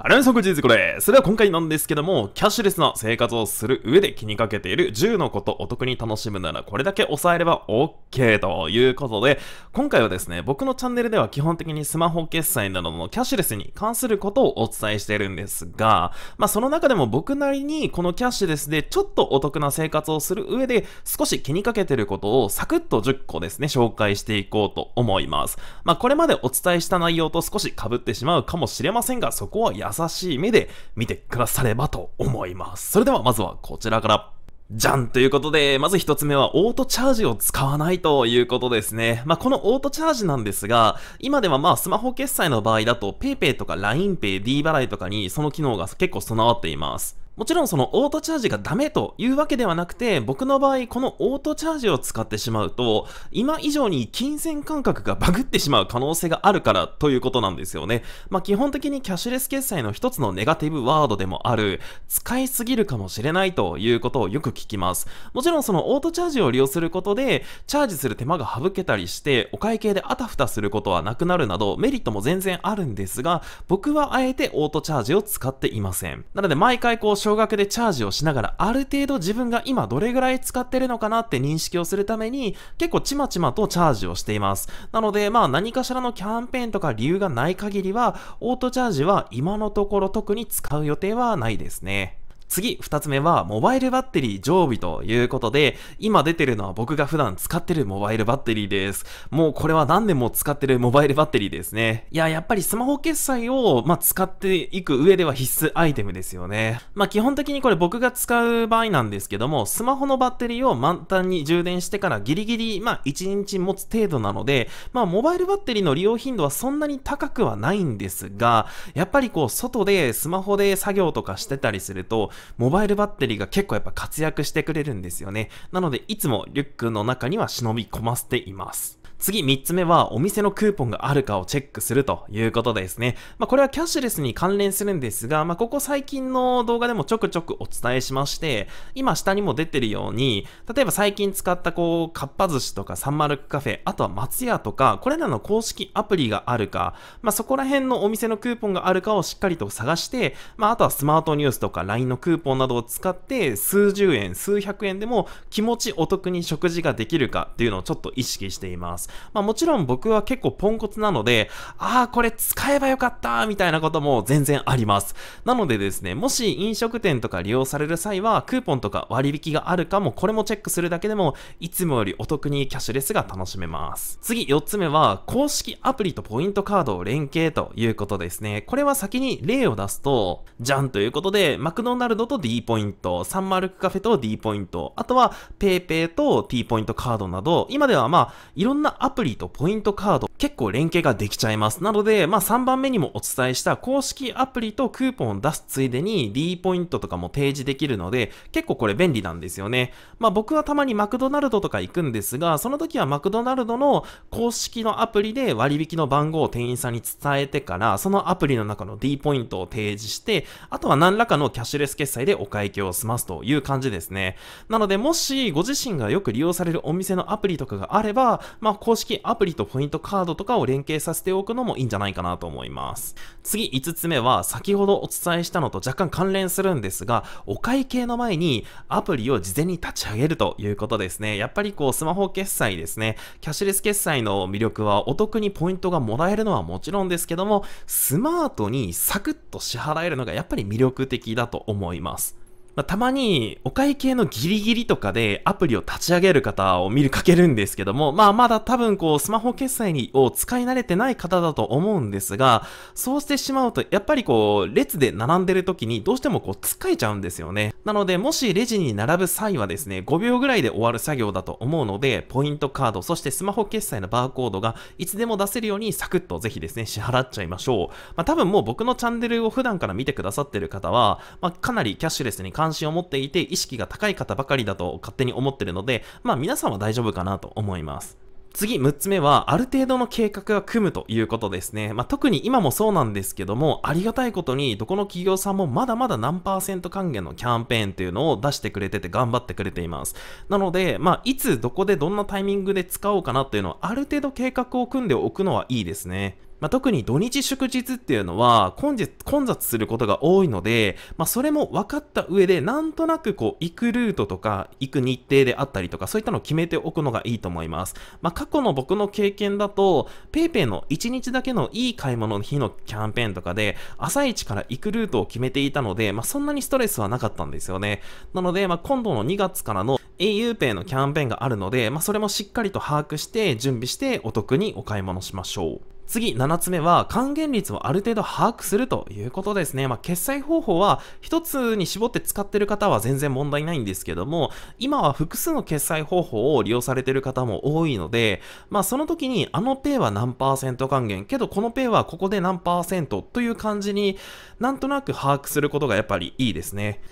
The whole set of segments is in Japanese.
アナウンサーこちですこれ。それは今回なんですけども、キャッシュレスな生活をする上で気にかけている10のことお得に楽しむならこれだけ抑えれば OK ということで、今回はですね、僕のチャンネルでは基本的にスマホ決済などのキャッシュレスに関することをお伝えしているんですが、まあその中でも僕なりにこのキャッシュレスでちょっとお得な生活をする上で少し気にかけていることをサクッと10個ですね、紹介していこうと思います。まあこれまでお伝えした内容と少し被ってしまうかもしれませんが、そこはや優しい目で見てくださればと思います。それではまずはこちらから。じゃんということで、まず一つ目はオートチャージを使わないということですね。まあ、このオートチャージなんですが、今ではまあスマホ決済の場合だと PayPay とか LINEPay、D 払いとかにその機能が結構備わっています。もちろんそのオートチャージがダメというわけではなくて、僕の場合このオートチャージを使ってしまうと、今以上に金銭感覚がバグってしまう可能性があるからということなんですよね。まあ、基本的にキャッシュレス決済の一つのネガティブワードでもある、使いすぎるかもしれないということをよく聞きます。もちろんそのオートチャージを利用することで、チャージする手間が省けたりして、お会計であたふたすることはなくなるなど、メリットも全然あるんですが、僕はあえてオートチャージを使っていません。なので毎回こう少額でチャージをしながら、ある程度自分が今どれぐらい使ってるのかなって認識をするために、結構ちまちまとチャージをしています。なので、まあ何かしらのキャンペーンとか理由がない限りは、オートチャージは今のところ特に使う予定はないですね。次、二つ目は、モバイルバッテリー常備ということで、今出てるのは僕が普段使ってるモバイルバッテリーです。もうこれは何年も使ってるモバイルバッテリーですね。いや、やっぱりスマホ決済を、まあ、使っていく上では必須アイテムですよね。まあ、基本的にこれ僕が使う場合なんですけども、スマホのバッテリーを満タンに充電してからギリギリ、まあ、1日持つ程度なので、まあ、モバイルバッテリーの利用頻度はそんなに高くはないんですが、やっぱりこう、外でスマホで作業とかしてたりすると、モバイルバッテリーが結構やっぱ活躍してくれるんですよね。なので、いつもリュックの中には忍び込ませています。次3つ目はお店のクーポンがあるかをチェックするということですね。まあ、これはキャッシュレスに関連するんですが、まあ、ここ最近の動画でもちょくちょくお伝えしまして、今下にも出てるように、例えば最近使ったこう、かっぱ寿司とかサンマルクカフェ、あとは松屋とか、これらの公式アプリがあるか、まあ、そこら辺のお店のクーポンがあるかをしっかりと探して、まあ、あとはスマートニュースとか LINE のクーポンなどを使って、数十円、数百円でも気持ちお得に食事ができるかっていうのをちょっと意識しています。。まあもちろん僕は結構ポンコツなので、ああ、これ使えばよかったみたいなことも全然あります。なのでですね、もし飲食店とか利用される際は、クーポンとか割引があるかも、これもチェックするだけでも、いつもよりお得にキャッシュレスが楽しめます。次、4つ目は、公式アプリとポイントカードを連携ということですね。これは先に例を出すと、じゃんということで、マクドナルドと D ポイント、サンマルクカフェと D ポイント、あとは PayPay と T ポイントカードなど、今ではまあ、いろんなアプリとポイントカード、結構連携ができちゃいます。なので、まあ3番目にもお伝えした公式アプリとクーポンを出すついでに D ポイントとかも提示できるので、結構これ便利なんですよね。まあ僕はたまにマクドナルドとか行くんですが、その時はマクドナルドの公式のアプリで割引の番号を店員さんに伝えてから、そのアプリの中の D ポイントを提示して、あとは何らかのキャッシュレス決済でお会計を済ますという感じですね。なので、もしご自身がよく利用されるお店のアプリとかがあれば、まあ公式アプリとポイントカードとかを連携させておくのもいいんじゃないかなと思います。次5つ目は先ほどお伝えしたのと若干関連するんですが、お会計の前にアプリを事前に立ち上げるということですね。やっぱりこうスマホ決済ですね。キャッシュレス決済の魅力はお得にポイントがもらえるのはもちろんですけども、スマートにサクッと支払えるのがやっぱり魅力的だと思います。まあ、たまにお会計のギリギリとかでアプリを立ち上げる方を見るかけるんですけども、まあまだ多分こうスマホ決済にを使い慣れてない方だと思うんですが、そうしてしまうとやっぱりこう列で並んでる時にどうしてもこうかえちゃうんですよね。なのでもしレジに並ぶ際はですね、5秒ぐらいで終わる作業だと思うので、ポイントカード、そしてスマホ決済のバーコードがいつでも出せるようにサクッとぜひですね、支払っちゃいましょう。まあ多分もう僕のチャンネルを普段から見てくださってる方は、まあかなりキャッシュレスに関関心を持っていて意識が高い方ばかりだと勝手に思ってるので、まあ皆さんは大丈夫かなと思います。次、6つ目は、ある程度の計画が組むということですね。まあ、特に今もそうなんですけども、ありがたいことに、どこの企業さんもまだまだ何パーセント還元のキャンペーンっていうのを出してくれてて頑張ってくれています。なので、まあ、いつどこでどんなタイミングで使おうかなっていうのは、ある程度計画を組んでおくのはいいですね。まあ、特に土日祝日っていうのは混雑することが多いので、まあ、それも分かった上でなんとなくこう行くルートとか行く日程であったりとかそういったのを決めておくのがいいと思います、まあ、過去の僕の経験だと PayPay の1日だけのいい買い物の日のキャンペーンとかで朝一から行くルートを決めていたので、まあ、そんなにストレスはなかったんですよねなので、まあ、今度の2月からの auPay のキャンペーンがあるので、まあ、それもしっかりと把握して準備してお得にお買い物しましょう次、7つ目は、還元率をある程度把握するということですね。まあ、決済方法は、一つに絞って使ってる方は全然問題ないんですけども、今は複数の決済方法を利用されてる方も多いので、まあ、その時に、あのペイは何パーセント還元、けどこのペイはここで何パーセントという感じになんとなく把握することがやっぱりいいですね。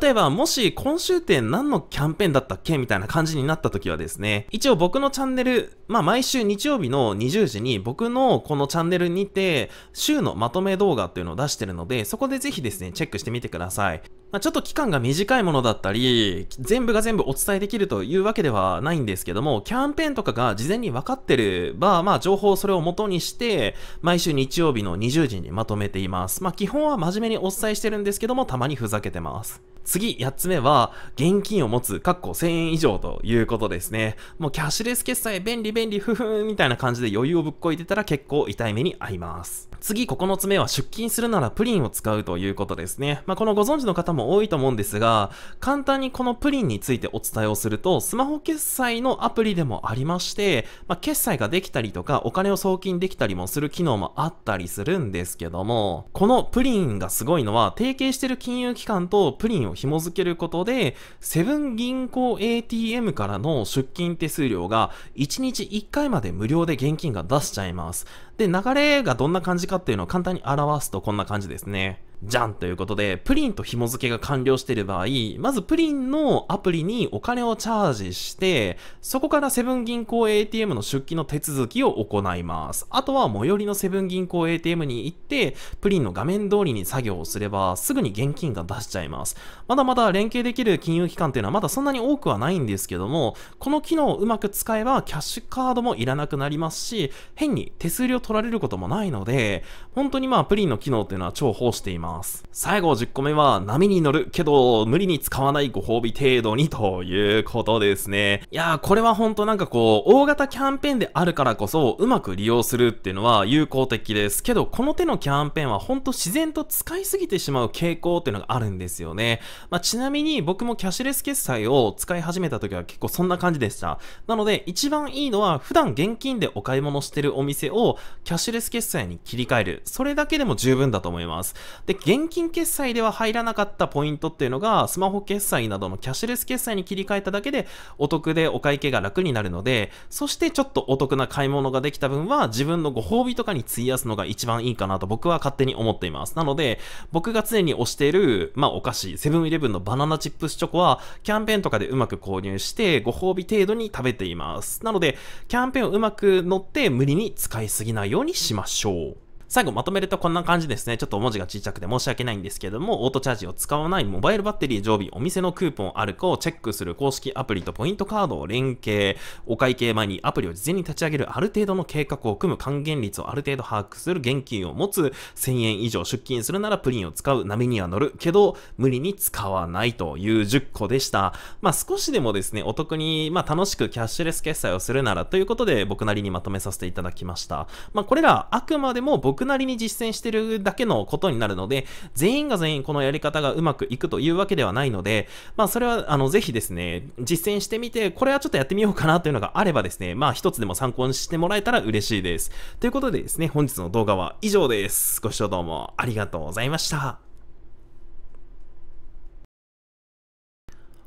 例えば、もし今週って何のキャンペーンだったっけみたいな感じになった時はですね、一応僕のチャンネル、まあ毎週日曜日の20時に僕のこのチャンネルにて、週のまとめ動画っていうのを出してるので、そこでぜひですね、チェックしてみてください。まあ、ちょっと期間が短いものだったり、全部が全部お伝えできるというわけではないんですけども、キャンペーンとかが事前に分かってれば、まあ、情報それを元にして、毎週日曜日の20時にまとめています。まあ、基本は真面目にお伝えしてるんですけども、たまにふざけてます。次、8つ目は、現金を持つ、かっこ1000円以上ということですね。もうキャッシュレス決済便利便利、ふふんみたいな感じで余裕をぶっこいてたら結構痛い目に遭います。次9つ目は出勤するならプリンを使うということですね。まあ、このご存知の方も多いと思うんですが、簡単にこのプリンについてお伝えをすると、スマホ決済のアプリでもありまして、まあ、決済ができたりとか、お金を送金できたりもする機能もあったりするんですけども、このプリンがすごいのは、提携してる金融機関とプリンを紐付けることで、セブン銀行 ATM からの出金手数料が1日1回まで無料で現金が出しちゃいます。で、流れがどんな感じかっていうのを簡単に表すとこんな感じですね。じゃんということで、プリンと紐付けが完了している場合、まずプリンのアプリにお金をチャージして、そこからセブン銀行 ATM の出金の手続きを行います。あとは最寄りのセブン銀行 ATM に行って、プリンの画面通りに作業をすれば、すぐに現金が出しちゃいます。まだまだ連携できる金融機関っていうのはまだそんなに多くはないんですけども、この機能をうまく使えばキャッシュカードもいらなくなりますし、変に手数料取られることもないので、本当にまあプリンの機能っていうのは重宝しています。ます。最後10個目は、波に乗るけど、無理に使わないご褒美程度にということですね。いやー、これはほんとなんかこう、大型キャンペーンであるからこそ、うまく利用するっていうのは有効的です。けど、この手のキャンペーンはほんと自然と使いすぎてしまう傾向っていうのがあるんですよね。まあ、ちなみに僕もキャッシュレス決済を使い始めた時は結構そんな感じでした。なので、一番いいのは、普段現金でお買い物してるお店を、キャッシュレス決済に切り替える。それだけでも十分だと思います。で、現金決済では入らなかったポイントっていうのが、スマホ決済などのキャッシュレス決済に切り替えただけで、お得でお会計が楽になるので、そしてちょっとお得な買い物ができた分は、自分のご褒美とかに費やすのが一番いいかなと僕は勝手に思っています。なので、僕が常に推している、まあお菓子、セブンイレブンのバナナチップスチョコは、キャンペーンとかでうまく購入して、ご褒美程度に食べています。なので、キャンペーンをうまく乗って無理に使いすぎないようにしましょう。最後まとめるとこんな感じですね。ちょっと文字が小さくて申し訳ないんですけども、オートチャージを使わないモバイルバッテリー常備、お店のクーポンあるかをチェックする公式アプリとポイントカードを連携、お会計前にアプリを事前に立ち上げるある程度の計画を組む還元率をある程度把握する現金を持つ、1000円以上出金するならプリンを使う、波には乗るけど、無理に使わないという10個でした。まあ少しでもですね、お得に、まあ楽しくキャッシュレス決済をするならということで僕なりにまとめさせていただきました。まあこれらあくまでも僕僕なりに実践してるだけのことになるので、全員が全員このやり方がうまくいくというわけではないので、まあそれは、あの、ぜひですね、実践してみて、これはちょっとやってみようかなというのがあればですね、まあ一つでも参考にしてもらえたら嬉しいです。ということでですね、本日の動画は以上です。ご視聴どうもありがとうございました。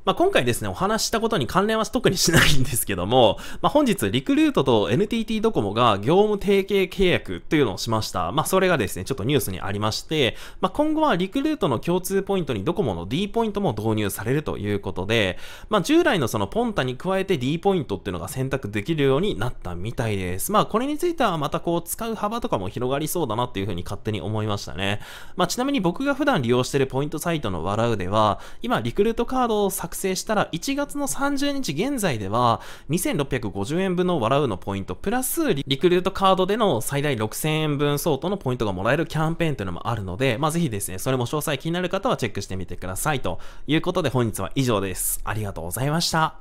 まあ、今回ですね、お話したことに関連は特にしないんですけども、まあ、本日、リクルートと NTT ドコモが業務提携契約というのをしました。まあ、それがですね、ちょっとニュースにありまして、まあ、今後はリクルートの共通ポイントにドコモの D ポイントも導入されるということで、まあ、従来のそのポンタに加えて D ポイントっていうのが選択できるようになったみたいです。まあ、これについてはまたこう、使う幅とかも広がりそうだなっていうふうに勝手に思いましたね。まあ、ちなみに僕が普段利用してるポイントサイトの笑うでは、今、リクルートカードを作成成したら、1月の30日現在では、2650円分の笑うのポイント、プラスリクルートカードでの最大6000円分相当のポイントがもらえるキャンペーンというのもあるので、まあ、ぜひですね、それも詳細気になる方はチェックしてみてください。ということで本日は以上です。ありがとうございました。